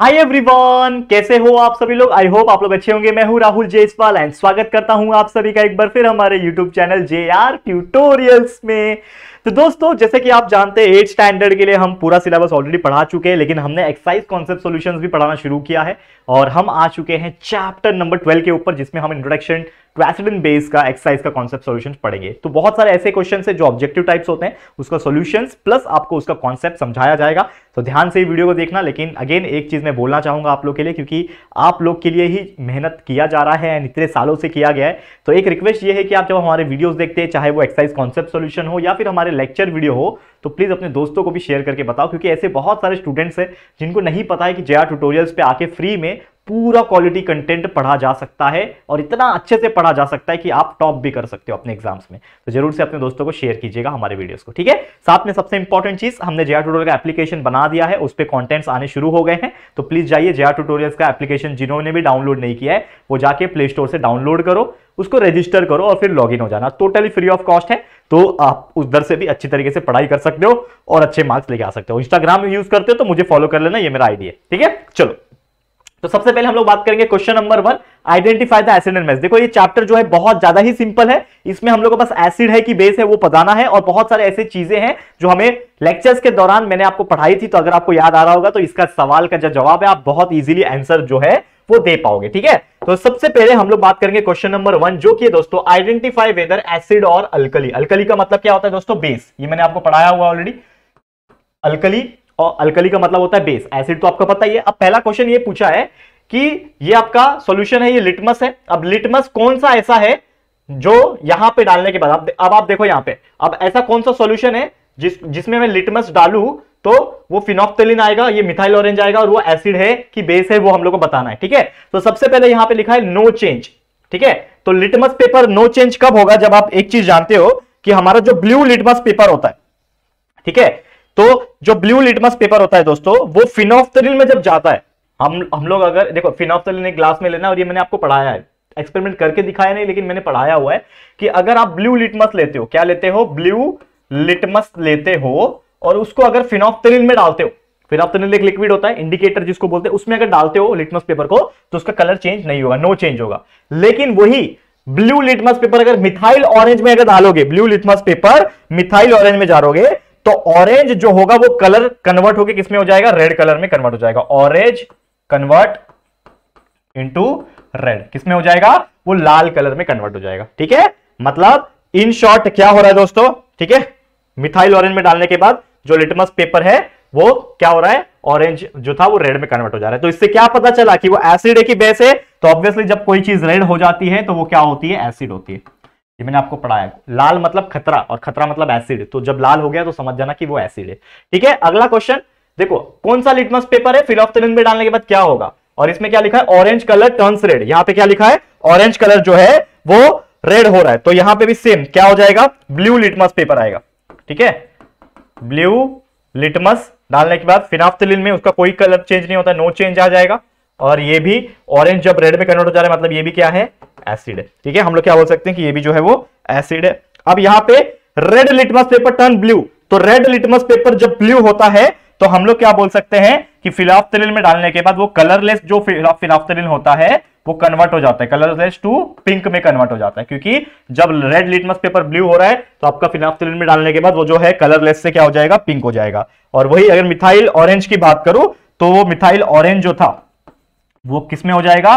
hi everyone कैसे हो आप सभी लोग आई होप आप लोग अच्छे होंगे मैं हूं राहुल जयसवाल एंड स्वागत करता हूं आप सभी का एक बार फिर हमारे YouTube channel J R tutorials में तो दोस्तों जैसे कि आप जानते हैं एट स्टैंडर्ड के लिए हम पूरा सिलेबस ऑलरेडी पढ़ा चुके हैं लेकिन हमने एक्साइज कॉन्सेप्ट सोल्यूशन भी पढ़ाना शुरू किया है और हम आ चुके हैं चैप्टर नंबर ट्वेल्व के ऊपर जिसमें हम इंट्रोडक्शन ट्रैसिडन बेस का एक्सरसाइज का कॉन्सेप्ट सोल्यूशन पढ़ेंगे तो बहुत सारे ऐसे क्वेश्चन है जो ऑब्जेक्टिव टाइप्स होते हैं उसका सोल्यूशन प्लस आपको उसका कॉन्सेप्ट समझाया जाएगा तो ध्यान से वीडियो को देखना लेकिन अगेन एक चीज मैं बोलना चाहूंगा आप लोग के लिए क्योंकि आप लोग के लिए ही मेहनत किया जा रहा है इतने सालों से किया गया है तो एक रिक्वेस्ट ये है कि आप जब हमारे वीडियोस देखते हैं चाहे वो एक्सरसाइज कॉन्सेप्ट सोल्यूशन हो या फिर हमारे लेक्चर वीडियो हो तो प्लीज़ अपने दोस्तों को भी शेयर करके बताओ क्योंकि ऐसे बहुत सारे स्टूडेंट्स हैं जिनको नहीं पता है कि जया ट्यूटोरियल्स पे आके फ्री में पूरा क्वालिटी कंटेंट पढ़ा जा सकता है और इतना अच्छे से पढ़ा जा सकता है कि आप टॉप भी कर सकते हो अपने एग्जाम्स में तो जरूर से अपने दोस्तों को शेयर कीजिएगा हमारे वीडियोस को ठीक है साथ में सबसे इंपॉर्टेंट चीज हमने जया टूटोरियल का एप्लीकेशन बना दिया है उस पर कॉन्टेंट्स आने शुरू हो गए हैं तो प्लीज जाइए जया टूटोरियल का एप्लीकेशन जिन्होंने भी डाउनलोड नहीं किया है वो जाके प्ले स्टोर से डाउनलोड करो उसको रजिस्टर करो और फिर लॉग हो जाना टोटली फ्री ऑफ कॉस्ट है तो आप उधर से भी अच्छी तरीके से पढ़ाई कर सकते हो और अच्छे मार्क्स लेके आ सकते हो इंस्टाग्राम यूज करते हो तो मुझे फॉलो कर लेना ये मेरा आइडिया है ठीक है चलो तो सबसे पहले हम लोग बात करेंगे question number one identify the acid and base देखो ये चैप्टर जो है बहुत ज्यादा ही सिंपल है इसमें हम लोग के बस एसिड है कि बेस है वो पताना है और बहुत सारे ऐसे चीजें हैं जो हमें लेक्चर्स के दौरान मैंने आपको पढ़ाई थी तो अगर आपको याद आ रहा होगा तो इसका सवाल का जो जवाब है आप बहुत ईजिली आंसर जो है वो दे पाओगे ठीक है तो सबसे पहले हम लोग बात करेंगे क्वेश्चन नंबर वन जो कि दोस्तों आइडेंटिफाई वेदर एसिड और अल्कली अल्कली का मतलब क्या होता है दोस्तों बेस ये मैंने आपको पढ़ाया हुआ ऑलरेडी अल्कली और अल्कली का मतलब होता है बेस एसिड तो आपको पता ही है अब पहला क्वेश्चन ये पूछा है कि ये आपका सॉल्यूशन है ये लिटमस है अब लिटमस कौन सा ऐसा है जो यहां पे डालने के बाद अब अब आप देखो यहां पे अब ऐसा कौन सा सॉल्यूशन है जिस जिसमें मैं लिटमस डालू तो वो फिनोप्टेलिन आएगा ये मिथाइल ऑरेंज आएगा और वो एसिड है कि बेस है वो हम लोग को बताना है ठीक है तो सबसे पहले यहां पर लिखा है नो चेंज ठीक है तो लिटमस पेपर नो चेंज कब होगा जब आप एक चीज जानते हो कि हमारा जो ब्लू लिटमस पेपर होता है ठीक है तो जो ब्लू लिटमस पेपर होता है दोस्तों वो फिनोफ्थरिन में जब जाता है हम हम लोग अगर देखो फिनोफ्थरिन एक ग्लास में लेना और ये मैंने आपको पढ़ाया है एक्सपेरिमेंट करके दिखाया नहीं लेकिन मैंने पढ़ाया हुआ है कि अगर आप ब्लू लिटमस लेते हो क्या लेते हो ब्लू लिटमस लेते हो और उसको अगर फिनोफ्थरिन में डालते हो फिनोफ्थरिन एक लिक्विड होता है इंडिकेटर जिसको बोलते हैं उसमें अगर डालते हो लिटमस पेपर को तो उसका कलर चेंज नहीं होगा नो चेंज होगा लेकिन वही ब्लू लिटमस पेपर अगर मिथाइल ऑरेंज में अगर डालोगे blue litmus paper methyl orange में रोगे तो ऑरेंज जो होगा वो कलर कन्वर्ट होकर किसमें हो जाएगा रेड कलर में कन्वर्ट हो जाएगा ऑरेंज कन्वर्ट इंटू रेड किसमें हो जाएगा वो लाल कलर में कन्वर्ट हो जाएगा ठीक है मतलब इन शॉर्ट क्या हो रहा है दोस्तों ठीक है मिथाइल ऑरेंज में डालने के बाद जो लिटमस पेपर है वो क्या हो रहा है ऑरेंज जो था वो रेड में कन्वर्ट हो जा रहा है तो इससे क्या पता चला कि वो एसिड है कि बेस है तो ऑब्वियसली जब कोई चीज रेड हो जाती है तो वो क्या होती है एसिड होती है ये मैंने आपको पढ़ाया लाल मतलब खतरा और खतरा मतलब एसिड तो जब लाल हो गया तो समझ जाना कि वो एसिड है ठीक है अगला क्वेश्चन देखो कौन सा लिटमस पेपर है फिलोफ्थलिन में डालने के बाद क्या होगा और इसमें क्या लिखा है ऑरेंज कलर टर्न्स रेड यहाँ पे क्या लिखा है ऑरेंज कलर जो है वो रेड हो रहा है तो यहां पे भी सेम क्या हो जाएगा ब्लू लिटमस पेपर आएगा ठीक है ब्लू लिटमस डालने के बाद फिनाफ्थलिन में उसका कोई कलर चेंज नहीं होता नो चेंज आ जाएगा और ये भी ऑरेंज जब रेड में कन्वर्ट हो जा रहा है मतलब ये भी क्या है एसिड ठीक है हम लोग क्या बोल सकते हैं कि ये भी जो है वो एसिड है अब यहाँ पे red litmus paper turn blue तो रेड लिटमस पेपर जब ब्लू होता है तो हम लोग क्या बोल सकते हैं कि फिलाफ्तलिन में डालने के बाद वो कलरलेस जो फिलाफ्तलिन होता है वो कन्वर्ट हो जाता है कलरलेस टू पिंक में कन्वर्ट हो जाता है क्योंकि जब रेड लिटमस पेपर ब्लू हो रहा है तो आपका फिनाफ्थलिन में डालने के बाद वो जो है कलरलेस से क्या हो जाएगा पिंक हो जाएगा और वही अगर मिथाइल ऑरेंज की बात करूं तो वो मिथाइल ऑरेंज जो था वो किसमें हो जाएगा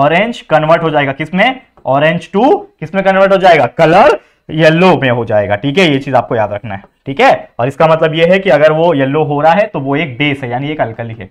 ऑरेंज कन्वर्ट हो जाएगा किसमें ऑरेंज टू किसमें कन्वर्ट हो जाएगा कलर येलो में हो जाएगा ठीक है ये चीज आपको याद रखना है ठीक है और इसका मतलब ये है कि अगर वो येलो हो रहा है तो वो एक बेस है यानी एक अलकली है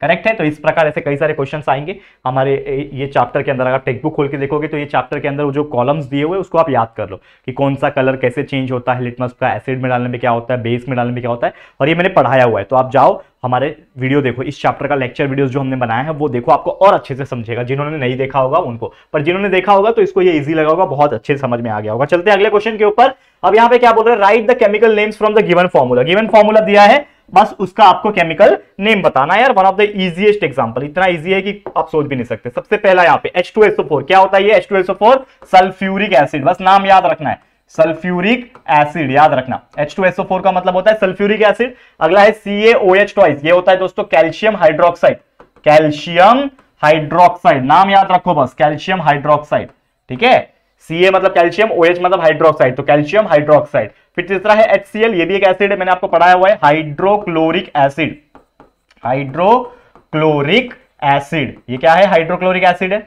करेक्ट है तो इस प्रकार ऐसे कई सारे क्वेश्चन आएंगे हमारे ये चैप्टर के अंदर अगर टेक्स्ट बुक खोल के देखोगे तो ये चैप्टर के अंदर जो कॉलम्स दिए हुए उसको आप याद कर लो कि कौन सा कलर कैसे चेंज होता है लिटमस का एसिड में डालने में क्या होता है बेस में डालने में क्या होता है और ये मैंने पढ़ाया हुआ है तो आप जाओ हमारे वीडियो देखो इस चैप्टर का लेक्चर वीडियो जो हमने बनाया है वो देखो आपको और अच्छे से समझेगा जिन्होंने नहीं देखा होगा उनको पर जिन्होंने देखा होगा तो इसको ये इजी लगा होगा बहुत अच्छे से समझ में आ गया होगा चलते हैं अगले क्वेश्चन के ऊपर अब यहाँ पे क्या बोल रहे हैं write the chemical names from the given formula given formula दिया है बस उसका आपको केमिकल नेम बताना यार one of the easiest example इतना इजी है कि आप सोच भी नहीं सकते सबसे पहला यहाँ पे H2SO4 क्या होता है ये H2SO4 सल्फ्यूरिक एसिड बस नाम याद रखना है सल्फ्यूरिक एसिड याद रखना H2SO4 का मतलब होता है सल्फ्यूरिक एसिड अगला है एच टॉइस ये होता है दोस्तों कैल्शियम हाइड्रोक्साइड कैल्शियम हाइड्रोक्साइड नाम याद रखो बस कैल्शियम हाइड्रोक्साइड ठीक है सीए मतलब कैल्शियम एच मतलब हाइड्रोक्साइड तो कैल्शियम हाइड्रोक्साइड फिर तीसरा है एच ये भी एक एसिड है मैंने आपको पढ़ाया हुआ है हाइड्रोक्लोरिक एसिड हाइड्रोक्लोरिक एसिड ये क्या है हाइड्रोक्लोरिक एसिड है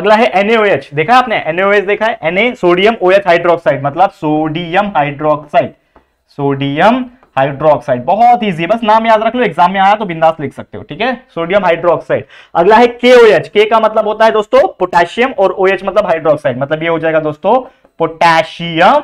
अगला है NaOH देखा आपने NaOH देखा है Na सोडियम ओएच हाइड्रोक्साइड मतलब सोडियम हाइड्रोक्साइड सोडियम हाइड्रोक्साइड बहुत इजी है बस नाम याद रख लो एग्जाम में आया तो बिंदास लिख सकते हो ठीक है सोडियम हाइड्रोक्साइड अगला है के ओएच के का मतलब होता है दोस्तों पोटेशियम और एच मतलब हाइड्रोक्साइड मतलब ये हो जाएगा दोस्तों पोटेशियम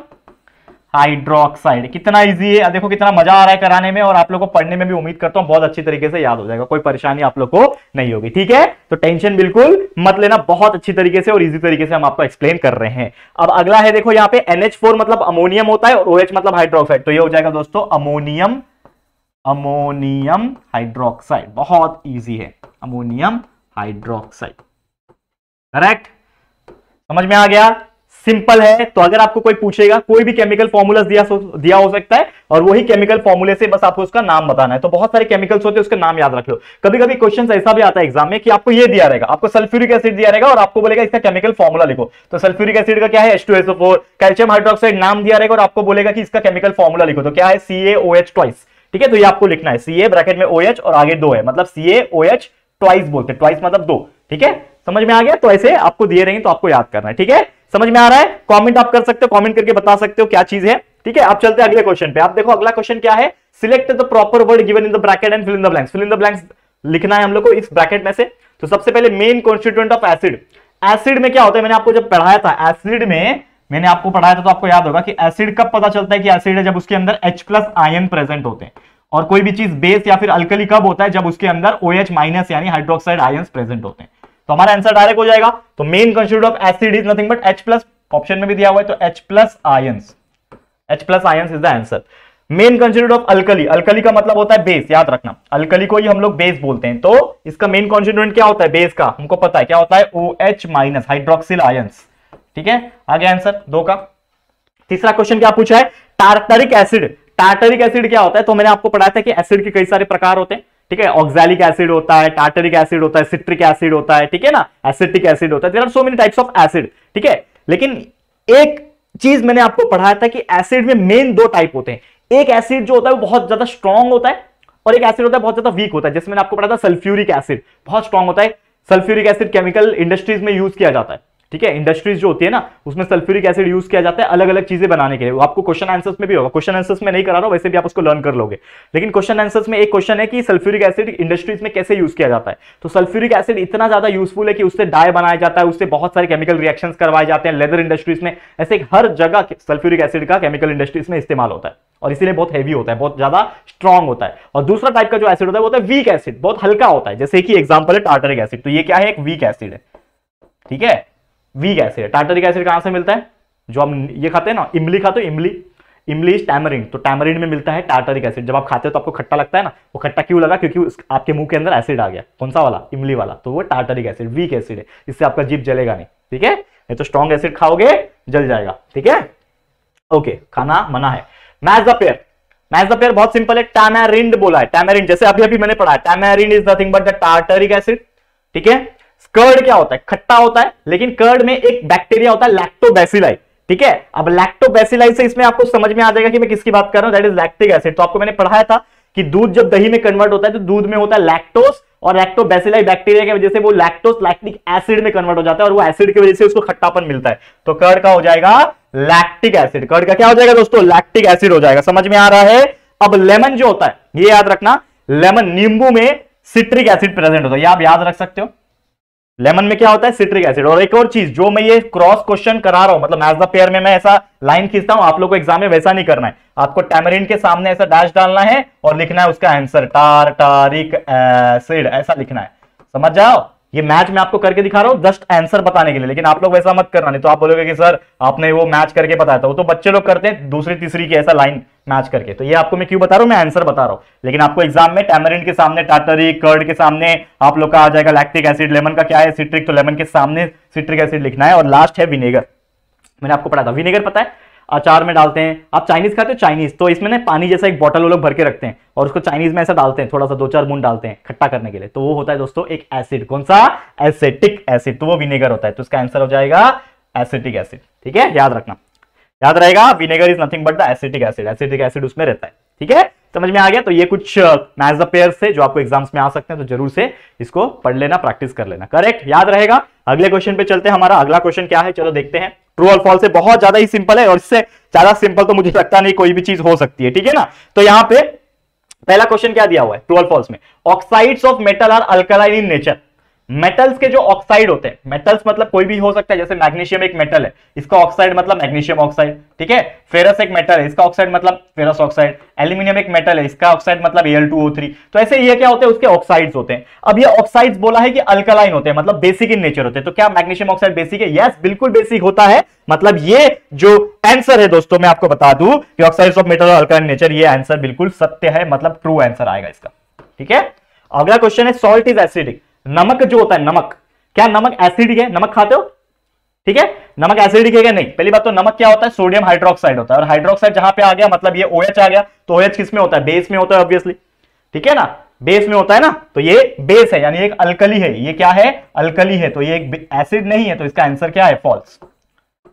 हाइड्रोक्साइड कितना इजी है देखो कितना मजा आ रहा है कराने में और आप लोगों को पढ़ने में भी उम्मीद करता हूं बहुत अच्छी तरीके से याद हो जाएगा कोई परेशानी आप लोग को नहीं होगी ठीक है तो टेंशन बिल्कुल मत लेना बहुत अच्छी तरीके से और इजी तरीके से हम आपको एक्सप्लेन कर रहे हैं अब अगला है देखो यहाँ पे एनएच मतलब अमोनियम होता है और OH मतलब हाइड्रोक्साइड तो ये हो जाएगा दोस्तों अमोनियम अमोनियम हाइड्रोक्साइड बहुत ईजी है अमोनियम हाइड्रोक्साइड करेक्ट समझ में आ गया सिंपल है तो अगर आपको कोई पूछेगा कोई भी केमिकल फॉर्मूला दिया दिया हो सकता है और वही केमिकल फॉर्मूले से बस आपको उसका नाम बताना है तो बहुत सारे केमिकल्स होते हैं उसका नाम याद रख लो कभी कभी क्वेश्चन ऐसा भी आता है एग्जाम में कि आपको ये दिया रहेगा आपको सल्फ्यूरिक एसिड दिया रहेगा और आपको बोलेगा इसका केमिकल फॉर्मूला लिखो तो सल्फ्यूरिक एसिड का क्या है एच कैल्शियम हाइड्रोक्साइड नाम दिया रहेगा और आपको बोलेगा कि इसका केमिकल फॉर्मूला लिखो तो क्या है सी ओ एच ट्वाइस ठीक है तो ये आपको लिखना है सी ब्रैकेट में ओ एच और आगे दो है मतलब सी ओ एच ट्वाइस बोलते हैं ट्वाइस मतलब दो ठीक है समझ में आ गया तो ऐसे आपको दिए रहेंगे तो आपको याद करना है ठीक है समझ में आ रहा है कमेंट आप कर सकते हो कमेंट करके बता सकते हो क्या चीज है ठीक है आप चलते हैं अगले क्वेश्चन पे आप देखो अगला क्वेश्चन क्या है select the proper word given in the bracket and fill in the blanks fill in the blanks लिखना है हम लोग को इस ब्रैकेट में से तो सबसे पहले main constituent of acid acid में क्या होता है मैंने आपको जब पढ़ाया था एसिड में मैंने आपको पढ़ाया था तो आपको याद होगा कि एसिड कब पता चलता है कि एसिड है जब उसके अंदर एच प्लस आयन प्रेजेंट होते हैं और कोई भी चीज बेस या फिर अल्कली कब होता है जब उसके अंदर ओ एच माइनस यानी हाइड्रोक्साइड आयन प्रेजेंट होते हैं तो हमारा आंसर डायरेक्ट हो जाएगा तो main constitute of acid is nothing but H plus option में भी दिया हुआ है तो H plus ions H plus ions is the answer main constitute of alkali alkali का मतलब होता है बेस याद रखना अल्कली को ही हम लोग बेस बोलते हैं तो इसका मेन कॉन्स्टिट्यूंट क्या होता है बेस का हमको पता है क्या होता है O H minus hydroxyl ions ठीक है आगे आंसर दो का तीसरा क्वेश्चन क्या पूछा है टार्टरिक एसिड टार्टरिक एसिड क्या होता है तो मैंने आपको पढ़ाया था कि एसिड के कई सारे प्रकार होते हैं ठीक है ऑक्सैलिक एसिड होता है टार्टरिक एसिड होता है सिट्रिक एसिड होता है ठीक है ना एसिटिक एसिड होता है there are so many types of acid ठीक है लेकिन एक चीज मैंने आपको पढ़ाया था कि एसिड में मेन दो टाइप होते हैं एक एसिड जो होता है वो बहुत ज्यादा स्ट्रॉन्ग होता है और एक एसिड होता है बहुत ज्यादा वीक होता है जिसमें आपको पढ़ा था सल्फ्यूरिक एसिड बहुत स्ट्रॉन्ग होता है सल्फ्यूरिक एसिड केमिकल इंडस्ट्रीज में यूज किया जाता है ठीक है इंडस्ट्रीज जो होती है ना उसमें सल्फ्यूरिक एसिड यूज किया जाता है अलग अलग चीजें बनाने के लिए वो आपको क्वेश्चन आंसर्स में भी होगा क्वेश्चन आंसर्स में नहीं करा रहा हूं वैसे भी आप उसको लर्न कर लोगे लेकिन क्वेश्चन आंसर्स में एक क्वेश्चन है कि सल्फ्यूरिक एसिड इंडस्ट्रीज में कैसे यूज किया जाता है तो सल्फ्यूरिक एसिड इतना ज्यादा यूजफुल है कि उससे डाय बनाया जाता है उससे बहुत सारे केमिकल रिएक्शन करवाए जाते हैं लेदर इंडस्ट्रीज में ऐसे हर जगह सल्फ्यूरिक एसिड का केमिकल इंडस्ट्रीज में इस्तेमाल होता है और इसीलिए बहुत हैवी होता है बहुत ज्यादा स्ट्रॉन्ग होता है और दूसरा टाइप का जो एसिड होता है वो होता है वीक एसिड बहुत हल्का होता है जैसे कि एग्जाम्पल है टार्टरिक एसिड तो ये क्या है एक वीक एसिड है ठीक है वीक एसिड टार्टरिक एसिड कहाँ से मिलता है जो हम ये खाते हैं ना इमली खाते हो इमली इमली इज टैमरिन तो टैमरिन में मिलता है टार्टरिक एसिड जब आप खाते हो तो आपको खट्टा लगता है ना वो खट्टा क्यों लगा क्योंकि आपके मुंह के अंदर एसिड आ गया कौन सा वाला इमली वाला तो वो टार्टरिक एसिड वीक एसिड है इससे आपका जीप जलेगा नहीं ठीक है ये तो स्ट्रॉन्ग एसिड खाओगे जल जाएगा ठीक है ओके खाना मना है match the pair match the pair बहुत सिंपल है टैमेरिंड बोला है टैमेरिंड जैसे अभी अभी मैंने पढ़ा है tamarind is nothing but the tartaric acid ठीक है कर्ड क्या होता है खट्टा होता है लेकिन कर्ड में एक बैक्टीरिया होता है लैक्टोबैसिलाई ठीक है अब लैक्टोबैसिलाई से इसमें आपको समझ में आ जाएगा कि मैं किसकी बात कर रहा हूं दैट इज लैक्टिक एसिड तो आपको मैंने पढ़ाया था कि दूध जब दही में कन्वर्ट होता है तो दूध में होता है लैक्टोस और लैक्टोबैसिलाई बैक्टीरिया की वजह से वो लैक्टोस लैक्टिक एसिड में कन्वर्ट हो जाता है और वो एसिड की वजह से उसको खट्टापन मिलता है तो कर्ड का हो जाएगा लैक्टिक एसिड कर्ड का क्या हो जाएगा दोस्तों लैक्टिक एसिड हो जाएगा समझ में आ रहा है अब लेमन जो होता है ये याद रखना लेमन नींबू में सिट्रिक एसिड प्रेजेंट होता है ये आप याद रख सकते हो लेमन में क्या होता है सिट्रिक एसिड और एक और चीज जो मैं ये क्रॉस क्वेश्चन करा रहा हूं मतलब एज द पेयर में मैं ऐसा लाइन खींचता हूं आप लोग को एग्जाम में वैसा नहीं करना है आपको टैमरिन के सामने ऐसा डैश डालना है और लिखना है उसका आंसर टार टारिक एसिड ऐसा लिखना है समझ जाओ ये मैच मैं आपको करके दिखा रहा हूँ जस्ट आंसर बताने के लिए लेकिन आप लोग वैसा मत करना नहीं तो आप बोलोगे कि सर आपने वो मैच करके बताया था वो तो बच्चे लोग करते हैं दूसरी तीसरी की ऐसा लाइन मैच करके तो ये आपको मैं क्यों बता रहा हूँ मैं आंसर बता रहा हूँ लेकिन आपको एग्जाम में टैमरिन के सामने टाटरी कर्ड के सामने आप लोग का आ जाएगा लैक्टिक एसिड लेमन का क्या है सिट्रिक तो लेमन के सामने सिट्रिक एसिड लिखना है और लास्ट है विनेगर मैंने आपको पढ़ा था विनेगर पता है अचार में डालते हैं आप चाइनीज खाते हो चाइनीज तो इसमें ना पानी जैसा एक बॉटल वो लोग भर के रखते हैं और उसको चाइनीज में ऐसा डालते हैं थोड़ा सा दो चार बूंद डालते हैं खट्टा करने के लिए तो वो होता है दोस्तों एक एसिड कौन सा एसेटिक एसिड तो वो विनेगर होता है तो इसका आंसर हो जाएगा एसिटिक एसिड ठीक है याद रखना याद रहेगा vinegar is nothing but the acetic acid acetic acid उसमें रहता है ठीक है समझ में आ गया तो ये कुछ मैच द पेयर से जो आपको एग्जाम्स में आ सकते हैं तो जरूर से इसको पढ़ लेना प्रैक्टिस कर लेना करेक्ट याद रहेगा अगले क्वेश्चन पे चलते हैं हमारा अगला क्वेश्चन क्या है चलो देखते हैं ट्रू और फॉल से बहुत ज्यादा ही सिंपल है और इससे ज्यादा सिंपल तो मुझे लगता नहीं कोई भी चीज हो सकती है ठीक है ना तो यहाँ पे पहला क्वेश्चन क्या दिया हुआ है ट्रू और फॉल्स में oxides of metal are alkaline in nature metals के जो ऑक्साइड होते हैं मेटल्स मतलब कोई भी हो सकता है जैसे मैग्नीशियम एक मेटल है इसका ऑक्साइड मतलब मैग्नीशियम ऑक्साइड ठीक है फेरस एक मेटल है इसका ऑक्साइड मतलब फेरस ऑक्साइड एल्यूमिनियम एक मेटल है इसका ऑक्साइड मतलब एल तो ऐसे ये क्या होते हैं उसके ऑक्साइड्स होते हैं अब ये ऑक्साइड्स बोला है कि अल्कलाइन होते हैं मतलब बेसिक इन नेचर होते हैं तो क्या मैग्नीशियम ऑक्साइड बेसिक है यस बिल्कुल बेसिक होता है मतलब ये जो आंसर है दोस्तों मैं आपको बता दूं कि oxide of metal alkaline nature ये आंसर बिल्कुल सत्य है मतलब ट्रू आंसर आएगा इसका ठीक है अगला क्वेश्चन है सॉल्ट इज एसिडिक नमक जो होता है नमक क्या नमक एसिडिक है नमक खाते हो ठीक है नमक एसिडिक है क्या नहीं पहली बात तो नमक क्या होता है सोडियम हाइड्रोक्साइड होता है और हाइड्रोक्साइड जहां पे आ गया मतलब ये OH आ गया तो OH किस में होता है बेस में होता है ऑब्वियसली ठीक है ना बेस में होता है ना तो ये बेस है यानी एक अल्कली है ये क्या है अल्कली है तो ये एक एसिड नहीं है तो इसका आंसर क्या है फॉल्स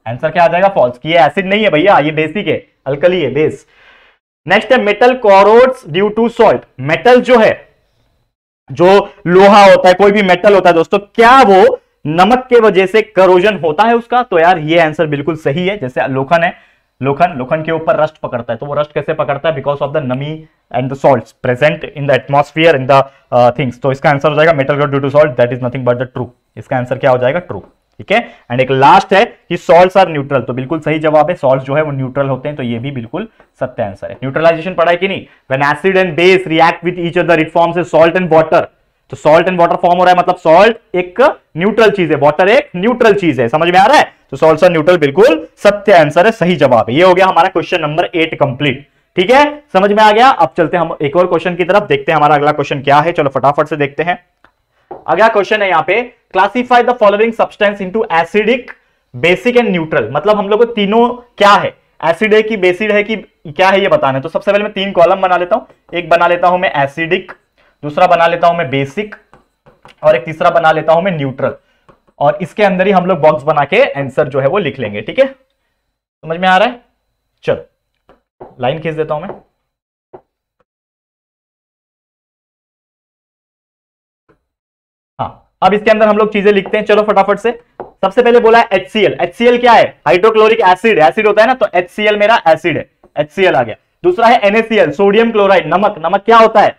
आंसर क्या आ जाएगा फॉल्स कि ये एसिड नहीं है भैया ये बेसिक है अल्कली है बेस नेक्स्ट है metal corrodes due to salt metal जो है जो लोहा होता है कोई भी मेटल होता है दोस्तों क्या वो नमक के वजह से करोजन होता है उसका तो यार ये आंसर बिल्कुल सही है जैसे लोखन है लोखन लोखन के ऊपर रस्ट पकड़ता है तो वो रस्ट कैसे पकड़ता है बिकॉज ऑफ द नमी and the salt present in the atmosphere in the things तो इसका आंसर हो जाएगा metal due to salt that is nothing but the true इसका आंसर क्या हो जाएगा ट्रू ठीक है एंड एक लास्ट है कि सॉल्ट आर न्यूट्रल तो बिल्कुल सही जवाब है सॉल्ट जो है वो न्यूट्रल होते हैं तो ये भी बिल्कुल सत्य आंसर है न्यूट्रलाइजेशन पढ़ा है कि नहीं when acid and base react with each other it forms a salt and water तो सॉल्ट एंड वॉटर फॉर्म हो रहा है मतलब सॉल्ट एक न्यूट्रल चीज है वॉटर एक न्यूट्रल चीज है समझ में आ रहा है तो सॉल्ट आर न्यूट्रल बिल्कुल सत्य आंसर है सही जवाब है ये हो गया हमारा क्वेश्चन नंबर एट कंप्लीट ठीक है समझ में आ गया अब चलते हम एक और क्वेश्चन की तरफ देखते हैं हमारा अगला क्वेश्चन क्या है चलो फटाफट से देखते हैं अगला क्वेश्चन है यहाँ पे classify the following substance into acidic basic and neutral मतलब हम लोग को तीनों क्या है एसिड है कि बेसिड है कि क्या है ये बताना है तो सबसे पहले मैं तीन कॉलम बना लेता हूं एक बना लेता हूं मैं एसिडिक दूसरा बना लेता हूं मैं बेसिक और एक तीसरा बना लेता हूं मैं न्यूट्रल और इसके अंदर ही हम लोग बॉक्स बना के आंसर जो है वो लिख लेंगे ठीक है समझ में आ रहा है चलो लाइन खींच देता हूं मैं अब इसके अंदर हम लोग चीजें लिखते हैं चलो फटाफट से सबसे पहले बोला है HCl HCl क्या है हाइड्रोक्लोरिक एसिड एसिड होता है ना तो HCl मेरा एसिड है HCl आ गया दूसरा है NaCl सोडियम क्लोराइड नमक नमक क्या होता है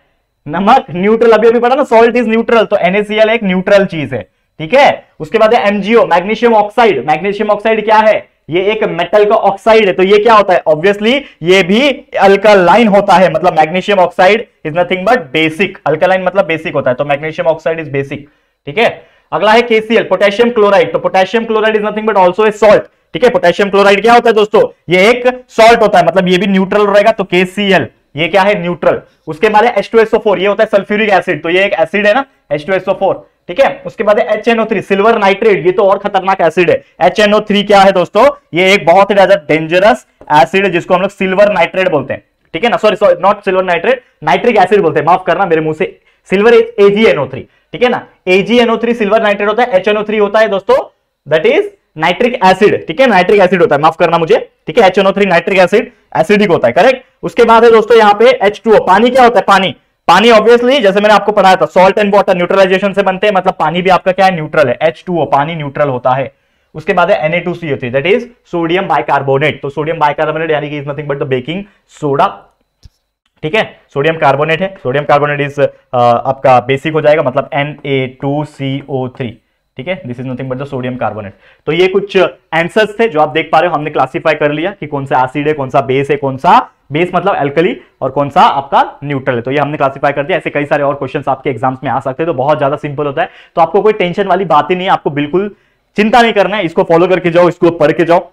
नमक न्यूट्रल अभी अभी पढ़ा ना सॉल्ट इज न्यूट्रल तो NaCl एक न्यूट्रल चीज है ठीक है उसके बाद है MgO magnesium oxide magnesium oxide क्या है ये एक मेटल का ऑक्साइड है तो ये क्या होता है ऑब्वियसली ये भी अल्कलाइन होता है मतलब magnesium oxide is nothing but basic alkaline मतलब बेसिक होता है तो मैग्नीशियम ऑक्साइड इज बेसिक ठीक है अगला है केसीएल पोटेशियम क्लोराइड तो potassium chloride is nothing but also a salt ठीक है पोटेशियम क्लोराइड क्या होता है दोस्तों ये एक सॉल्ट होता है मतलब ये भी न्यूट्रल रहेगा तो केसीएल ये क्या है न्यूट्रल उसके बाद H2SO4 ये होता है सल्फ्यूरिक एसिड तो ये एक एसिड है ना H2SO4 ठीक है उसके बाद HNO3 सिल्वर नाइट्रेट ये तो और खतरनाक एसिड है HNO3 क्या है दोस्तों ये एक बहुत ही ज्यादा डेंजरस एसिड है जिसको हम लोग सिल्वर नाइट्रेट बोलते हैं ठीक है ना sorry sorry not silver nitrate nitric acid बोलते हैं माफ करना मेरे मुंह से सिल्वर एजीएनओ थ्री ठीक है ना AgNO3 सिल्वर नाइट्रेट होता है HNO3 होता है दोस्तों दट इज नाइट्रिक एसिड ठीक है नाइट्रिक एसिड होता है माफ करना मुझे ठीक है HNO3 नाइट्रिक एसिड एसिडिक होता है करेक्ट उसके बाद है दोस्तों यहाँ पे H2O पानी क्या होता है पानी पानी ऑब्वियसली जैसे मैंने आपको पढ़ाया था सॉल्ट एंड वाटर न्यूट्रलाइजेशन से बनते हैं मतलब पानी भी आपका क्या है न्यूट्रल है H2O पानी न्यूट्रल होता है उसके बाद है Na2CO3 that is sodium bicarbonate तो सोडियम बाइकार्बोनेट यानी कि is nothing but the baking soda ठीक है सोडियम कार्बोनेट है सोडियम कार्बोनेट इज आपका बेसिक हो जाएगा मतलब N A two C O three ठीक है this is nothing but the sodium carbonate तो ये कुछ आंसर्स थे जो आप देख पा रहे हो हमने क्लासिफाई कर लिया कि कौन सा एसिड है कौन सा बेस है कौन सा बेस मतलब एल्कली और कौन सा आपका न्यूट्रल है तो ये हमने क्लासिफाई कर दिया ऐसे कई सारे और क्वेश्चन आपके एग्जाम्स में आ सकते हैं तो बहुत ज्यादा सिंपल होता है तो आपको कोई टेंशन वाली बात ही नहीं है आपको बिल्कुल चिंता नहीं करना है इसको फॉलो करके जाओ इसको पढ़ के जाओ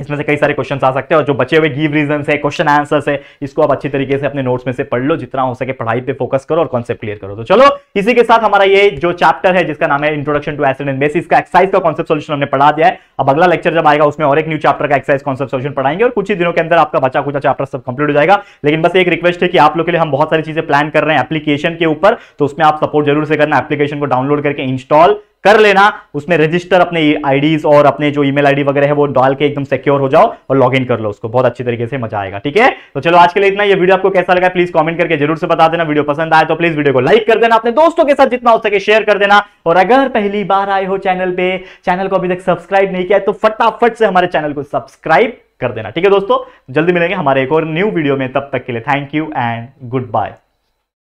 इसमें से कई सारे क्वेश्चन आ सकते हैं और जो बचे हुए गिव रीजन है क्वेश्चन आंसर्स है इसको आप अच्छी तरीके से अपने नोट्स में से पढ़ लो जितना हो सके पढ़ाई पे फोकस करो और कॉन्सेप्ट क्लियर करो तो चलो इसी के साथ हमारा ये जो चैप्टर है जिसका नाम है introduction to acid and bases का एक्साइज का कॉन्सेप्ट सोल्यूशन हमने पढ़ा दिया है अब अगला लेक्चर जब आएगा उसमें और एक न्यू चैप्टर का एक्साइज कॉन्सेप्ट सोल्यूशन पढ़ाएंगे और कुछ ही दिनों के अंदर आपका बचा कुछ चैप्टर सब कंप्लीट हो जाएगा लेकिन बस एक रिक्वेस्ट है कि आप लोग के लिए हम बहुत सारी चीजें प्लान कर रहे हैं एप्लीकेशन के ऊपर तो उसमें आप सपोर्ट जरूर से करना एप्लीकेशन को डाउनलोड करके इंस्टॉल कर लेना उसमें रजिस्टर अपने आईडीज और अपने जो ईमेल आईडी वगैरह है वो डाल के एकदम सिक्योर हो जाओ और लॉग कर लो उसको बहुत अच्छी तरीके से मजा आएगा ठीक है तो चलो आज के लिए इतना ये वीडियो आपको कैसा लगा प्लीज कमेंट करके जरूर से बता देना वीडियो पसंद आए तो प्लीज वीडियो को लाइक कर देना अपने दोस्तों के साथ जितना हो सके शेयर कर देना और अगर पहली बार आए हो चैनल पे चैनल को अभी तक सब्सक्राइब नहीं किया तो फटाफट से हमारे चैनल को सब्सक्राइब कर देना ठीक है दोस्तों जल्दी मिलेंगे हमारे एक और न्यू वीडियो में तब तक के लिए thank you and good bye